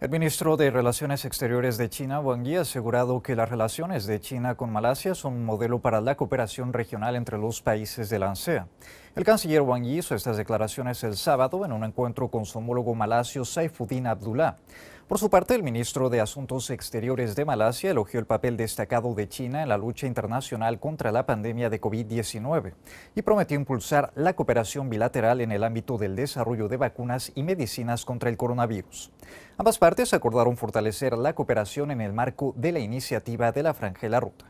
El ministro de Relaciones Exteriores de China, Wang Yi, ha asegurado que las relaciones de China con Malasia son un modelo para la cooperación regional entre los países de la ASEAN. E el canciller Wang Yi hizo estas declaraciones el sábado en un encuentro con su homólogo malasio Saifuddin Abdullah. Por su parte, el ministro de Asuntos Exteriores de Malasia elogió el papel destacado de China en la lucha internacional contra la pandemia de COVID-19 y prometió impulsar la cooperación bilateral en el ámbito del desarrollo de vacunas y medicinas contra el coronavirus. Ambas partes acordaron fortalecer la cooperación en el marco de la iniciativa de la Franja la Ruta.